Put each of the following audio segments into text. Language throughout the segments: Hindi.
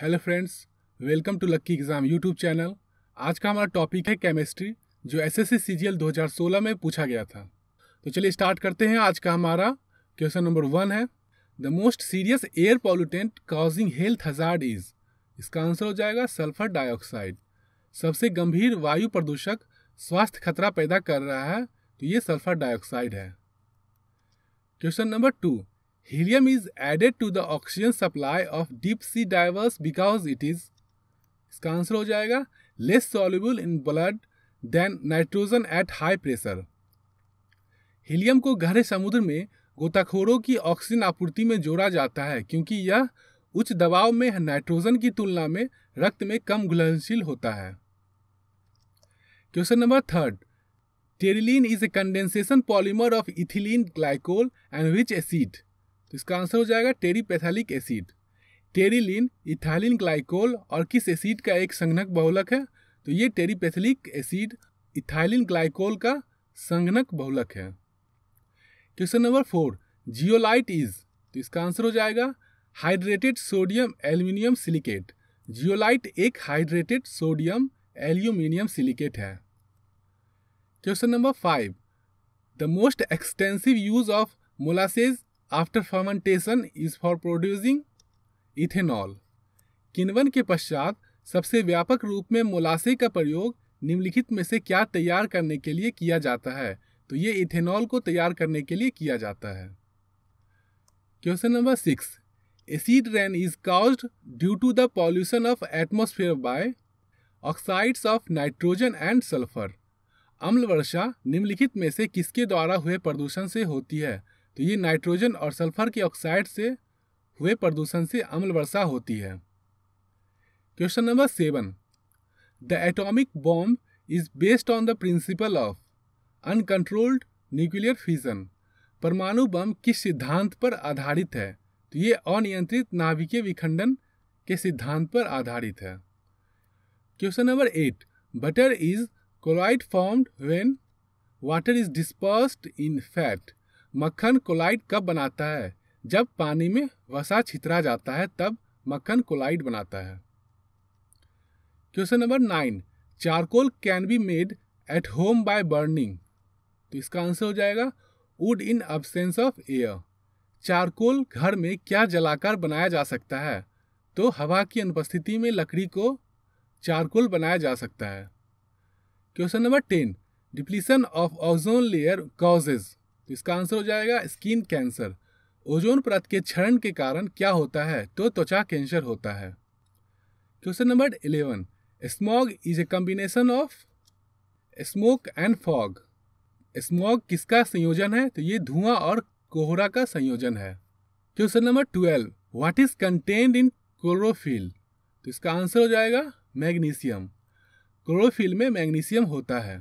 Hello friends welcome to Lucky Exam YouTube channel आज का हमारा टॉपिक है केमिस्ट्री जो एसएससी सीजीएल 2016 में पूछा गया था तो चलिए स्टार्ट करते हैं आज का हमारा क्वेश्चन नंबर वन है the most serious air pollutant causing health hazard is इसका आंसर हो जाएगा सल्फर डाइऑक्साइड सबसे गंभीर वायु प्रदूषक स्वास्थ्य खतरा पैदा कर रहा है तो ये सल्फर डाइऑक्साइड है question number two Helium is added to the oxygen supply of deep sea divers because it is इसका आंसर हो जाएगा less soluble in blood than nitrogen at high pressure. Helium को गहरे समुद्र में गोताखोरों की ऑक्सीजन आपूर्ति में जोड़ा जाता है क्योंकि यह उच्च दबाव में नाइट्रोजन की तुलना में रक्त में कम घुलनशील होता है question number third terylene is a condensation polymer of ethylene glycol and which acid तो इसका आंसर हो जाएगा terephthalic acid terylene ethylene glycol और किस एसिड का एक संघनक बहुलक है तो ये टेरीपैथलिक एसिड इथाइलिन ग्लाइकोल का संघनक बहुलक है question number four zeolite is तो इसका आंसर हो जाएगा hydrated sodium aluminium silicate zeolite एक हाइड्रेटेड सोडियम एल्यूमिनियम सिलिकेट है question number five the most extensive use of molasses after fermentation is for producing ethanol किनवन के पश्चात सबसे व्यापक रूप में मोलासे का प्रयोग निम्नलिखित में से क्या तैयार करने के लिए किया जाता है तो ये इथेनॉल को तैयार करने के लिए किया जाता है question number six acid rain is cause due to the pollution of atmosphere by oxides of nitrogen and sulphur अम्ल वर्षा निम्नलिखित में से किसके द्वारा हुए प्रदूषण से होती है तो ये नाइट्रोजन और सल्फर के ऑक्साइड से हुए प्रदूषण से अम्ल वर्षा होती है question number seven the atomic bomb is based on the principle of uncontrolled nuclear fusion परमाणु बम किस सिद्धांत पर आधारित है तो ये अनियंत्रित नाभिकीय विखंडन के सिद्धांत पर आधारित है question number eight butter is colloid formed when water is dispersed in fat मक्खन कोलाइड कब बनाता है जब पानी में वसा छितरा जाता है तब मक्खन कोलाइड बनाता है question number nine charcoal can be made at home by burning तो इसका आंसर हो जाएगा wood in absence of air charcoal घर में क्या जलाकर बनाया जा सकता है तो हवा की अनुपस्थिति में लकड़ी को चारकोल बनाया जा सकता है question number ten depletion of ozone layer causes तो इसका आंसर हो जाएगा स्किन कैंसर ओजोन परत के क्षरण के कारण क्या होता है तो त्वचा कैंसर होता है question number eleven smog is a combination of smoke and fog smog किसका संयोजन है तो ये धुआं और कोहरा का संयोजन है question number twelve what is contained in chlorophyll तो इसका आंसर हो जाएगा मैग्नीशियम क्लोरोफिल में मैग्नीशियम होता है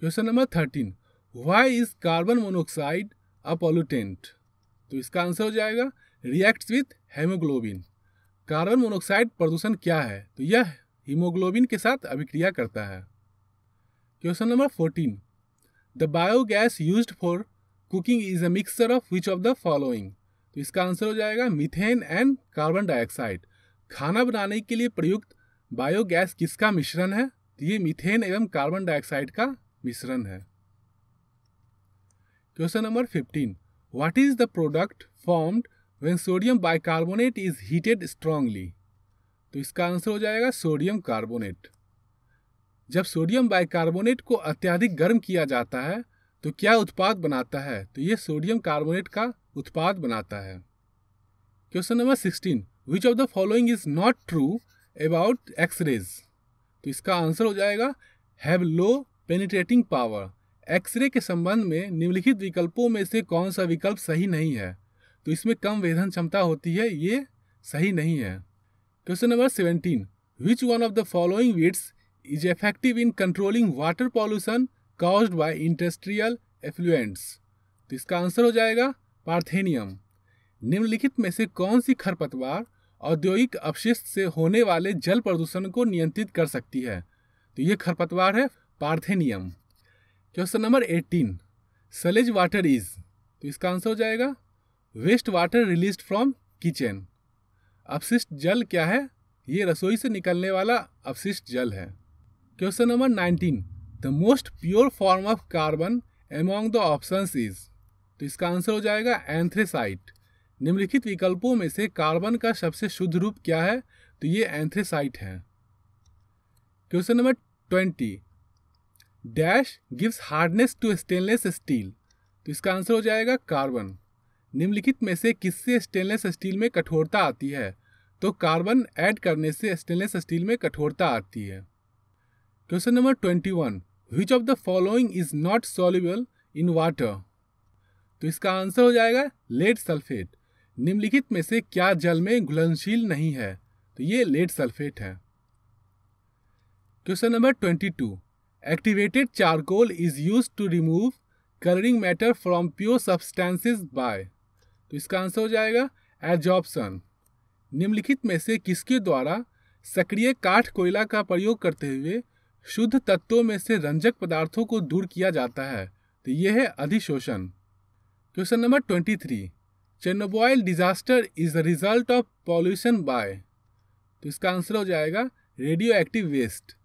question number thirteen why is carbon monoxide a pollutant तो इसका आंसर हो जाएगा reacts with haemoglobin carbon monoxide प्रदूषण क्या है तो यह हीमोग्लोबिन के साथ अभिक्रिया करता है question number fourteen the biogas use for cooking is a mixture of which of the following तो इसका आंसर हो जाएगा मिथेन एंड कार्बन डाइऑक्साइड खाना बनाने के लिए प्रयुक्त बायोगैस किसका मिश्रण है तो ये मिथेन एवं कार्बन डाइऑक्साइड का मिश्रण है question number fifteen what is the product formed when sodium bicarbonate is heated strongly तो इसका आंसर हो जाएगा सोडियम कार्बोनेट जब सोडियम बाइकार्बोनेट को अत्यधिक गर्म किया जाता है तो क्या उत्पाद बनाता है तो ये सोडियम कार्बोनेट का उत्पाद बनाता है question number sixteen which of the following is not true about X rays तो इसका आंसर हो जाएगा have low penetrating power X ray के संबंध में निम्नलिखित विकल्पों में से कौन सा विकल्प सही नहीं है तो इसमें कम वेधन क्षमता होती है ये सही नहीं है question number seventeen which one of the following weeds is effective in controlling water pollution caused by industrial effluents तो इसका आंसर हो जाएगा पार्थेनियम निम्नलिखित में से कौन सी खरपतवार औद्योगिक अपशिष्ट से होने वाले जल प्रदूषण को नियंत्रित कर सकती है तो ये खरपतवार है parthenium question number eighteen sludge water is तो इसका आंसर हो जाएगा waste water release from kitchen अपशिष्ट जल क्या है ये रसोई से निकलने वाला अपशिष्ट जल है question number nineteen the most pure form of carbon among the option is तो इसका आंसर हो जाएगा एंथ्रेसाइट निम्नलिखित विकल्पों में से कार्बन का सबसे शुद्ध रूप क्या है तो ये एंथ्रेसाइट है question number twenty dash gives hardness to stainless steel तो इसका आंसर हो जाएगा कार्बन निम्नलिखित में से किससे स्टेनलेस स्टील में कठोरता आती है तो कार्बन ऐड करने से स्टेनलेस स्टील में कठोरता आती है question number twenty one which of the following is not soluble in water तो इसका आंसर हो जाएगा लेड सल्फेट निम्नलिखित में से क्या जल में घुलनशील नहीं है तो ये लेड सल्फेट है question number twenty two activated charcoal is use to remove colouring matter from pure substances by तो इसका आंसर हो जाएगा एजॉपसन निम्नलिखित में से किसके द्वारा सक्रिय काठ कोयला का प्रयोग करते हुए शुद्ध तत्वों में से रंजक पदार्थों को दूर किया जाता है तो यह है अधिशोषण question number twenty three Chernobyl disaster is the result of pollution by तो इसका आंसर हो जाएगा रेडियो एक्टिव वेस्ट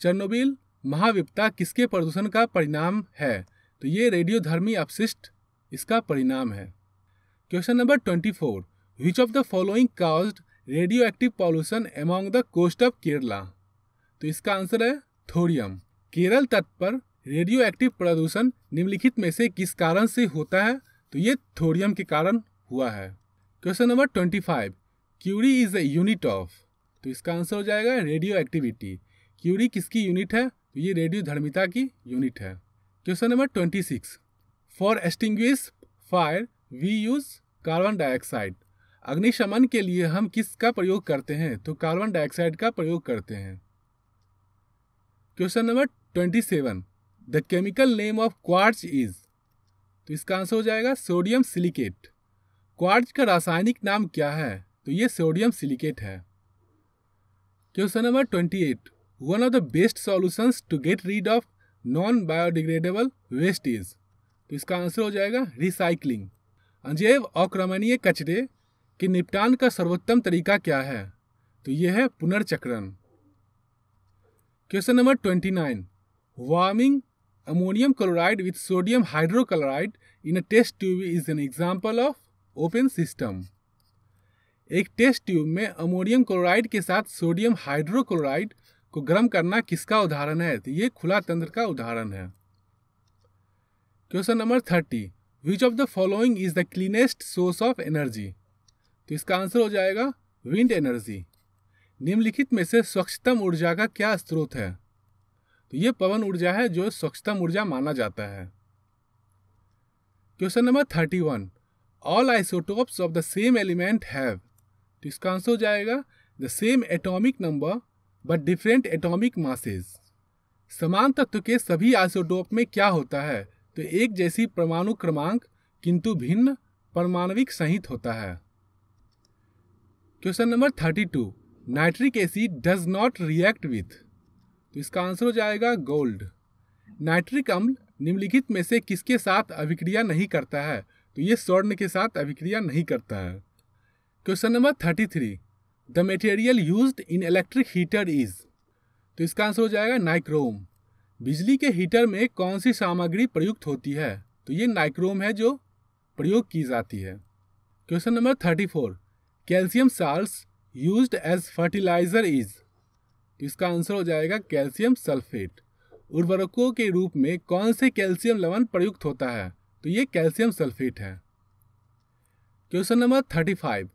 चर्नोबिल महाविपता किसके प्रदूषण का परिणाम है तो ये रेडियोधर्मी अपशिष्ट इसका परिणाम है question number twenty four which of the following cause radioactive pollution among the coast of Kerala तो इसका आंसर है थोरियम केरल तट पर रेडियो एक्टिव प्रदूषण निम्नलिखित में से किस कारण से होता है तो ये थोरियम के कारण हुआ है question number twenty five curie is a unit of तो इसका आंसर हो जाएगा रेडियो एक्टिविटी क्यूरी किसकी यूनिट है तो ये रेडियो धर्मिता की यूनिट है question number twenty six for extinguishing fire we use carbon dioxide अग्निशमन के लिए हम किसका प्रयोग करते हैं तो कार्बन डाइऑक्साइड का प्रयोग करते हैं question number twenty seven the chemical name of quartz is तो इसका आंसर हो जाएगा सोडियम सिलिकेट क्वार्च का रासायनिक नाम क्या है तो ये सोडियम सिलिकेट है question number twenty eight One of the best solutions to get rid of non biodegradable waste is तो इसका आंसर हो जाएगा रिसाइकलिंग अजैव अक्रमणीय कचरे के निपटान का सर्वोत्तम तरीका क्या है तो यह है पुनर्चक्रण question number twenty nine warming ammonium chloride with sodium hydrochloride in a test tube is an example of open system एक टेस्ट ट्यूब में अमोनियम क्लोराइड के साथ सोडियम हाइड्रोक्लोराइड को गर्म करना किसका उदाहरण है तो ये खुला तंत्र का उदाहरण है question number thirty which of the following is the cleanest source of energy तो इसका आंसर हो जाएगा विंड एनर्जी निम्नलिखित में से स्वच्छतम ऊर्जा का क्या स्रोत है तो ये पवन ऊर्जा है जो स्वच्छतम ऊर्जा माना जाता है question number thirty one all isotopes of the same element have तो इसका आंसर हो जाएगा the same atomic number but different atomic masses समान तत्व के सभी आइसोटोप में क्या होता है तो एक जैसी परमाणु क्रमांक किंतु भिन्न परमाणविक संहित होता है question number thirty two nitric acid does not react with तो इसका आंसर हो जाएगा गोल्ड नाइट्रिक अम्ल निम्नलिखित में से किसके साथ अभिक्रिया नहीं करता है तो ये स्वर्ण के साथ अभिक्रिया नहीं करता है question number thirty three the material use in electric heater is तो इसका आंसर हो जाएगा नाइक्रोम बिजली के हीटर में कौन सी सामग्री प्रयुक्त होती है तो ये नाइक्रोम है जो प्रयोग की जाती है question number thirty four calcium salt use as fertiliser is तो इसका आंसर हो जाएगा कैल्शियम सल्फेट उर्वरकों के रूप में कौन से कैल्शियम लवण प्रयुक्त होता है तो ये कैल्शियम सल्फेट है question number thirty five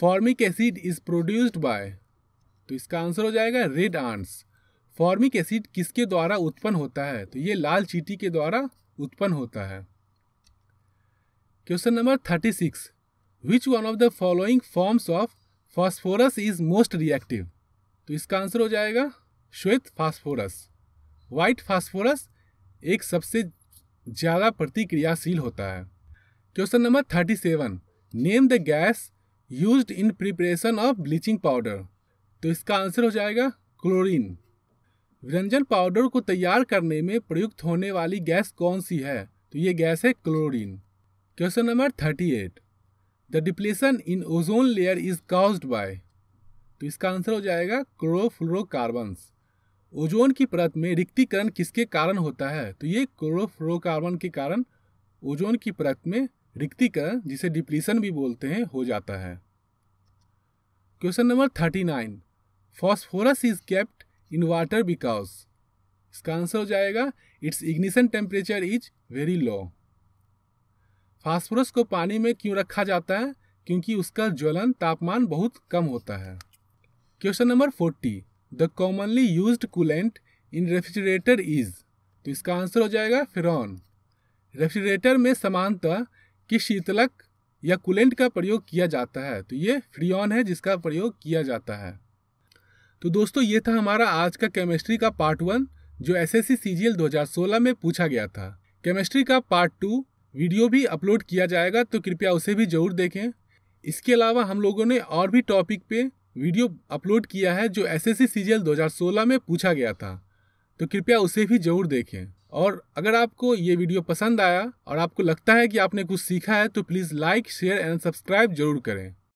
formic acid is produced by तो इसका आंसर हो जाएगा रेड आंट्स फॉर्मिक एसिड किसके द्वारा उत्पन्न होता है तो ये लाल चीटी के द्वारा उत्पन्न होता है question number thirty six which one of the following forms of phosphorus is most reactive तो इसका आंसर हो जाएगा श्वेत फास्फोरस वाइट फास्फोरस एक सबसे ज़्यादा प्रतिक्रियाशील होता है question number thirty seven name the gas use in preparation of bleaching powder तो इसका आंसर हो जाएगा क्लोरीन व्यंजन पाउडर को तैयार करने में प्रयुक्त होने वाली गैस कौन सी है तो ये गैस है chlorine question number thirty eight the depletion in ozone layer is caused by तो इसका आंसर हो जाएगा क्लोरोफ्लोरोकार्बन्स ओजोन की परत में रिक्तिकरण किसके कारण होता है तो ये क्लोरोफ्लोरोकार्बन के कारण ओजोन की परत में रिक्तिका जिसे डिप्लीसन भी बोलते हैं हो जाता है question number thirty nine phosphorus is kept in water because इसका आंसर हो जाएगा its ignition temperature is very low phosphorus को पानी में क्यों रखा जाता है क्योंकि उसका ज्वलन तापमान बहुत कम होता है question number forty the commonly use coolant in refrigerator is तो इसका आंसर हो जाएगा फिरॉन रेफ्रिजरेटर में समानता कि शीतलक या कूलेंट का प्रयोग किया जाता है तो ये फ्रियॉन है जिसका प्रयोग किया जाता है तो दोस्तों ये था हमारा आज का केमिस्ट्री का पार्ट वन जो एस एस सी सी में पूछा गया था केमिस्ट्री का पार्ट टू वीडियो भी अपलोड किया जाएगा तो कृपया उसे भी जरूर देखें इसके अलावा हम लोगों ने और भी टॉपिक पे वीडियो अपलोड किया है जो एस एस सी में पूछा गया था तो कृपया उसे भी जरूर देखें और अगर आपको ये वीडियो पसंद आया और आपको लगता है कि आपने कुछ सीखा है तो please like share and subscribe जरूर करें